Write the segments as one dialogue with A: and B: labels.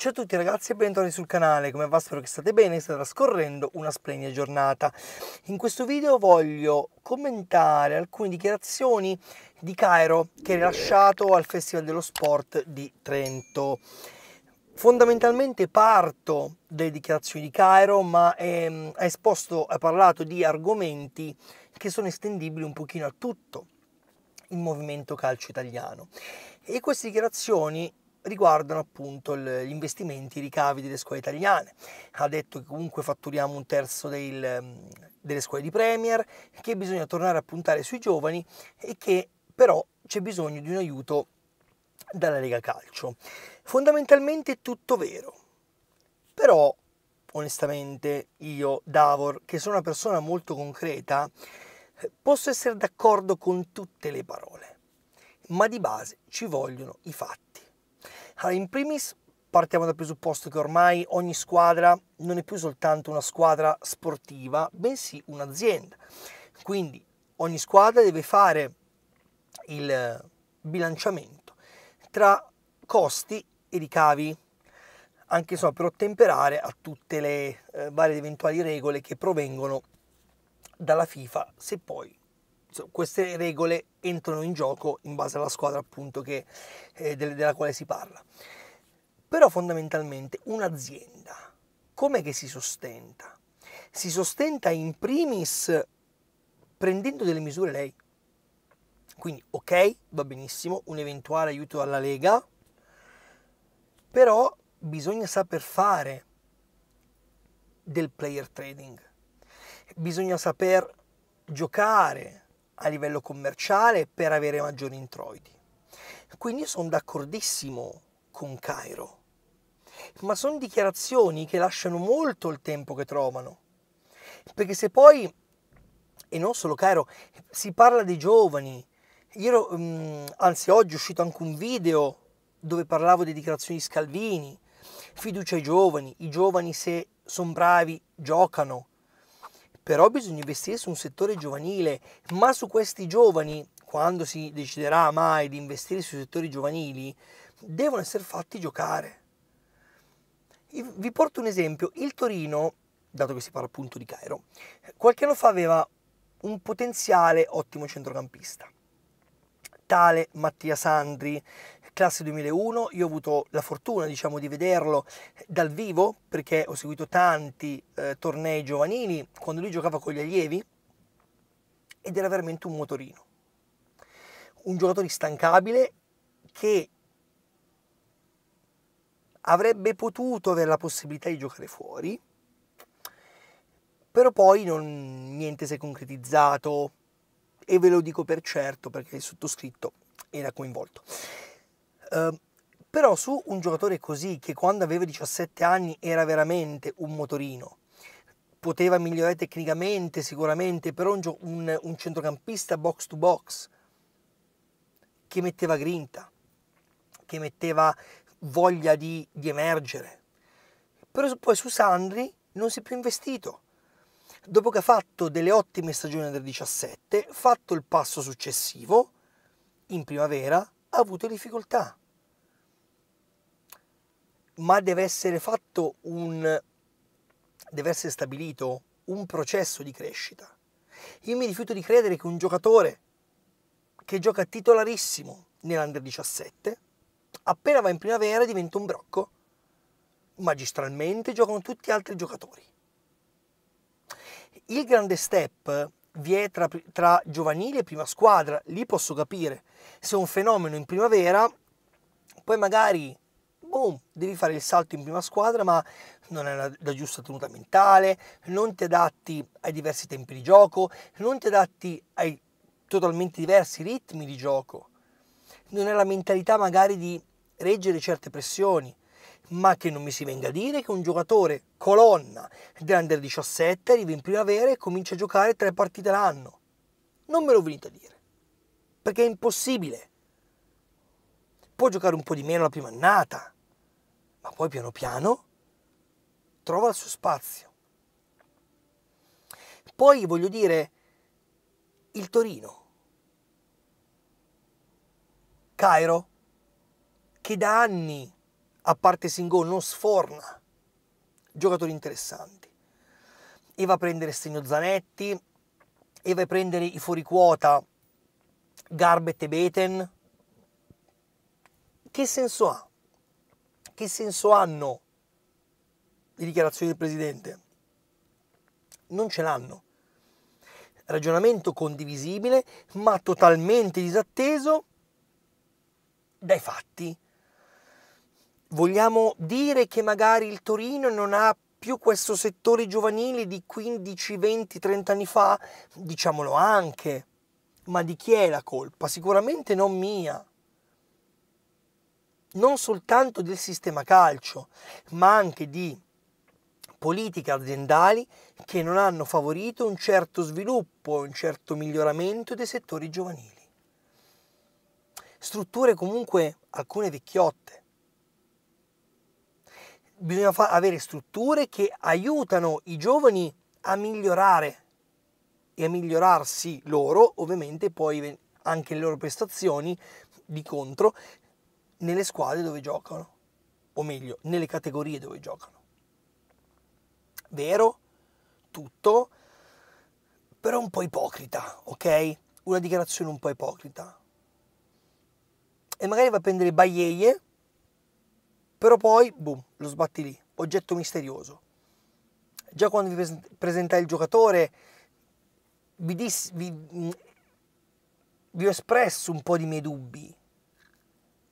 A: Ciao a tutti ragazzi e bentornati sul canale, come va spero che state bene e state trascorrendo una splendida giornata. In questo video voglio commentare alcune dichiarazioni di Cairo che ha rilasciato al Festival dello Sport di Trento. Fondamentalmente parto delle dichiarazioni di Cairo, ma ehm, ha esposto, ha parlato di argomenti che sono estendibili un pochino a tutto il movimento calcio italiano. E queste dichiarazioni riguardano appunto gli investimenti, i ricavi delle scuole italiane. Ha detto che comunque fatturiamo un terzo del, mm, delle scuole di Premier, che bisogna tornare a puntare sui giovani e che però c'è bisogno di un aiuto dalla Lega Calcio. Fondamentalmente è tutto vero, però onestamente io, Davor, che sono una persona molto concreta, posso essere d'accordo con tutte le parole, ma di base ci vogliono i fatti. Allora, in primis partiamo dal presupposto che ormai ogni squadra non è più soltanto una squadra sportiva, bensì un'azienda. Quindi ogni squadra deve fare il bilanciamento tra costi e ricavi, anche insomma, per ottemperare a tutte le eh, varie eventuali regole che provengono dalla FIFA, se poi queste regole entrano in gioco in base alla squadra appunto che, eh, della quale si parla. Però fondamentalmente un'azienda come che si sostenta? Si sostenta in primis prendendo delle misure lei. Quindi ok, va benissimo, un eventuale aiuto alla Lega, però bisogna saper fare del player trading, bisogna saper giocare a livello commerciale per avere maggiori introiti. Quindi sono d'accordissimo con Cairo, ma sono dichiarazioni che lasciano molto il tempo che trovano. Perché se poi, e non solo Cairo, si parla dei giovani, Ieri, mm, anzi oggi è uscito anche un video dove parlavo di dichiarazioni di Scalvini, fiducia ai giovani, i giovani se sono bravi giocano, però bisogna investire su un settore giovanile, ma su questi giovani, quando si deciderà mai di investire sui settori giovanili, devono essere fatti giocare. Vi porto un esempio, il Torino, dato che si parla appunto di Cairo, qualche anno fa aveva un potenziale ottimo centrocampista, tale Mattia Sandri, classe 2001, io ho avuto la fortuna diciamo, di vederlo dal vivo perché ho seguito tanti eh, tornei giovanili quando lui giocava con gli allievi ed era veramente un motorino, un giocatore instancabile che avrebbe potuto avere la possibilità di giocare fuori, però poi non, niente si è concretizzato e ve lo dico per certo perché il sottoscritto era coinvolto. Ehm, però su un giocatore così, che quando aveva 17 anni era veramente un motorino, poteva migliorare tecnicamente sicuramente, però un, un, un centrocampista box to box che metteva grinta, che metteva voglia di, di emergere. Però poi su Sandri non si è più investito. Dopo che ha fatto delle ottime stagioni del 17, fatto il passo successivo, in primavera ha avuto difficoltà ma deve essere fatto un deve essere stabilito un processo di crescita. Io mi rifiuto di credere che un giocatore che gioca titolarissimo nell'Under 17 appena va in primavera diventa un brocco. Magistralmente giocano tutti altri giocatori. Il grande step vi è tra, tra giovanile e prima squadra, lì posso capire se è un fenomeno in primavera, poi magari oh, devi fare il salto in prima squadra, ma non hai la, la giusta tenuta mentale, non ti adatti ai diversi tempi di gioco, non ti adatti ai totalmente diversi ritmi di gioco, non hai la mentalità magari di reggere certe pressioni, ma che non mi si venga a dire che un giocatore colonna dell'Under 17 arriva in primavera e comincia a giocare tre partite l'anno. Non me lo venite a dire, perché è impossibile. Può giocare un po' di meno la prima annata, ma poi piano piano trova il suo spazio. Poi voglio dire, il Torino, Cairo, che da anni, a parte Singol, non sforna giocatori interessanti. E va a prendere Segno Zanetti, e va a prendere i fuoriquota Garbet e Beten. Che senso ha? che senso hanno le dichiarazioni del Presidente? Non ce l'hanno. Ragionamento condivisibile, ma totalmente disatteso dai fatti. Vogliamo dire che magari il Torino non ha più questo settore giovanile di 15, 20, 30 anni fa? Diciamolo anche. Ma di chi è la colpa? Sicuramente non mia non soltanto del sistema calcio, ma anche di politiche aziendali che non hanno favorito un certo sviluppo, un certo miglioramento dei settori giovanili. Strutture comunque alcune vecchiotte. Bisogna fa- avere strutture che aiutano i giovani a migliorare e a migliorarsi loro, ovviamente poi anche le loro prestazioni di contro nelle squadre dove giocano, o meglio, nelle categorie dove giocano. Vero? Tutto, però un po' ipocrita, ok? Una dichiarazione un po' ipocrita. E magari va a prendere Baieie, però poi, boom, lo sbatti lì, oggetto misterioso. Già quando vi presentai il giocatore, vi, dis, vi, vi ho espresso un po' di miei dubbi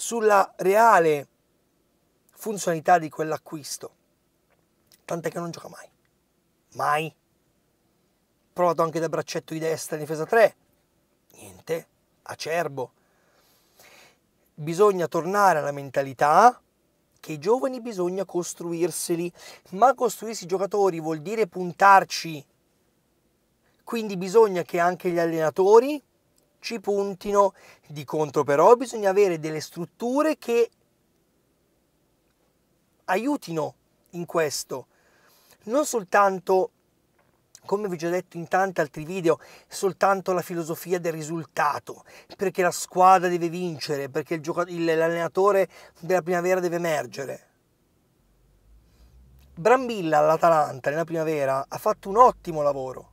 A: sulla reale funzionalità di quell'acquisto. Tant'è che non gioca mai. Mai. Provato anche da braccetto di destra in difesa 3. Niente. Acerbo. Bisogna tornare alla mentalità che i giovani bisogna costruirseli, ma costruirsi giocatori vuol dire puntarci. Quindi bisogna che anche gli allenatori ci puntino. Di contro però bisogna avere delle strutture che aiutino in questo. Non soltanto, come vi ho già detto in tanti altri video, soltanto la filosofia del risultato, perché la squadra deve vincere, perché l'allenatore della primavera deve emergere. Brambilla all'Atalanta nella primavera ha fatto un ottimo lavoro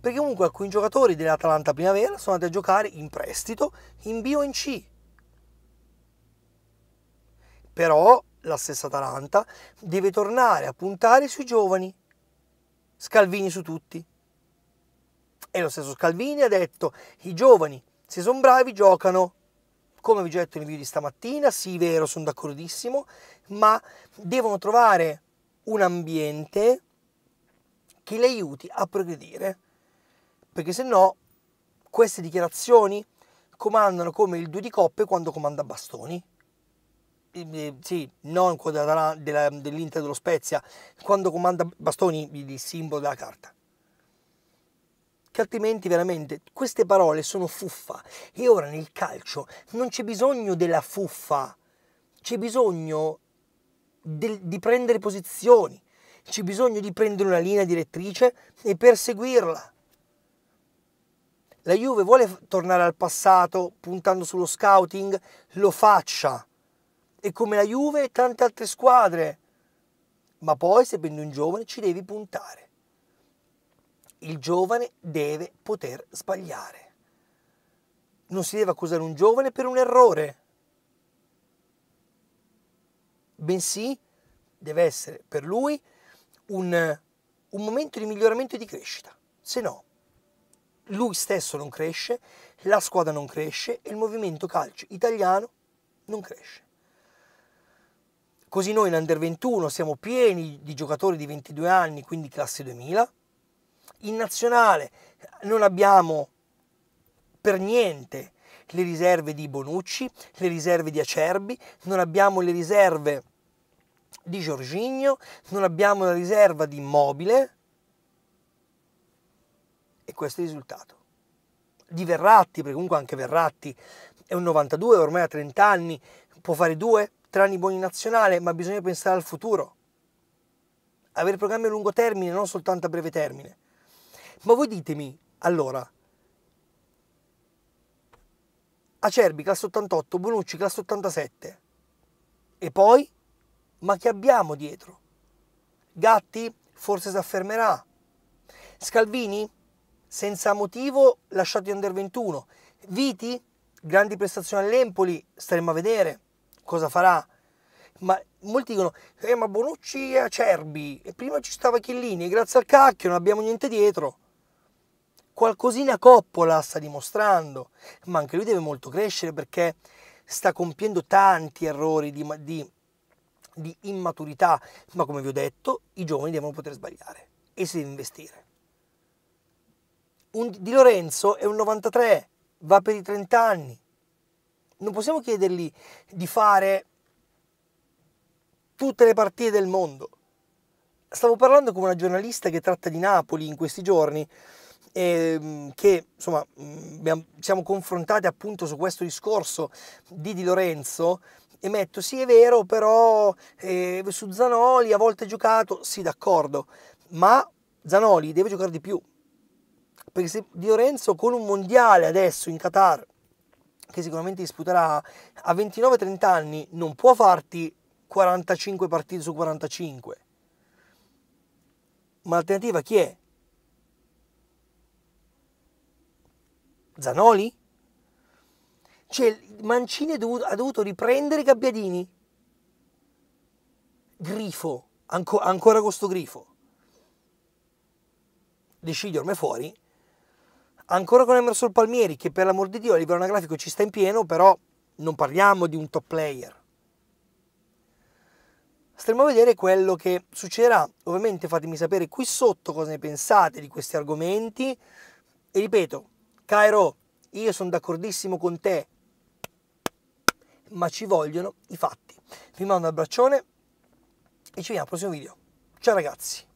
A: perché comunque alcuni giocatori dell'Atalanta Primavera sono andati a giocare in prestito in B o in C. Però la stessa Atalanta deve tornare a puntare sui giovani, Scalvini su tutti. E lo stesso Scalvini ha detto, i giovani se sono bravi giocano, come vi ho detto nel video di stamattina, sì vero, sono d'accordissimo, ma devono trovare un ambiente che li aiuti a progredire perché se no queste dichiarazioni comandano come il due di coppe quando comanda Bastoni. Eh, eh, sì, non quello dell'Inter dello Spezia, quando comanda Bastoni il simbolo della carta. Che altrimenti veramente queste parole sono fuffa. E ora nel calcio non c'è bisogno della fuffa, c'è bisogno del, di prendere posizioni, c'è bisogno di prendere una linea direttrice e perseguirla la Juve vuole tornare al passato puntando sullo scouting, lo faccia. E come la Juve e tante altre squadre. Ma poi se prendi un giovane ci devi puntare. Il giovane deve poter sbagliare. Non si deve accusare un giovane per un errore, bensì deve essere per lui un, un momento di miglioramento e di crescita. Se no, lui stesso non cresce, la squadra non cresce e il movimento calcio italiano non cresce. Così noi in Under 21 siamo pieni di giocatori di 22 anni, quindi classe 2000. In nazionale non abbiamo per niente le riserve di Bonucci, le riserve di Acerbi, non abbiamo le riserve di Giorgigno, non abbiamo la riserva di Immobile, questo risultato. Di Verratti, perché comunque anche Verratti è un 92, ormai ha 30 anni, può fare due, tre anni buoni in nazionale, ma bisogna pensare al futuro. Avere programmi a lungo termine, non soltanto a breve termine. Ma voi ditemi, allora, Acerbi classe 88, Bonucci classe 87. E poi? Ma che abbiamo dietro? Gatti forse si affermerà. Scalvini senza motivo lasciati under 21. Viti, grandi prestazioni all'Empoli, staremo a vedere cosa farà. Ma molti dicono, eh, ma Bonucci è Acerbi, e prima ci stava Chiellini, e grazie al cacchio non abbiamo niente dietro. Qualcosina Coppola sta dimostrando, ma anche lui deve molto crescere perché sta compiendo tanti errori di, di, di immaturità, ma come vi ho detto, i giovani devono poter sbagliare e si deve investire un, Di Lorenzo è un 93, va per i 30 anni. Non possiamo chiedergli di fare tutte le partite del mondo. Stavo parlando con una giornalista che tratta di Napoli in questi giorni e ehm, che insomma mm, siamo confrontati appunto su questo discorso di Di Lorenzo e metto sì è vero però eh, su Zanoli a volte ha giocato sì d'accordo ma Zanoli deve giocare di più perché se Di Lorenzo con un mondiale adesso in Qatar, che sicuramente disputerà a 29-30 anni, non può farti 45 partite su 45. Ma l'alternativa chi è? Zanoli? Cioè, Mancini dovuto, ha dovuto riprendere Gabbiadini. Grifo, anco, ancora con sto grifo. Decidi ormai fuori Ancora con Emerson Palmieri, che per l'amor di Dio a livello anagrafico ci sta in pieno, però non parliamo di un top player. Staremo a vedere quello che succederà. Ovviamente fatemi sapere qui sotto cosa ne pensate di questi argomenti. E ripeto, Cairo, io sono d'accordissimo con te, ma ci vogliono i fatti. Vi mando un abbraccione e ci vediamo al prossimo video. Ciao ragazzi!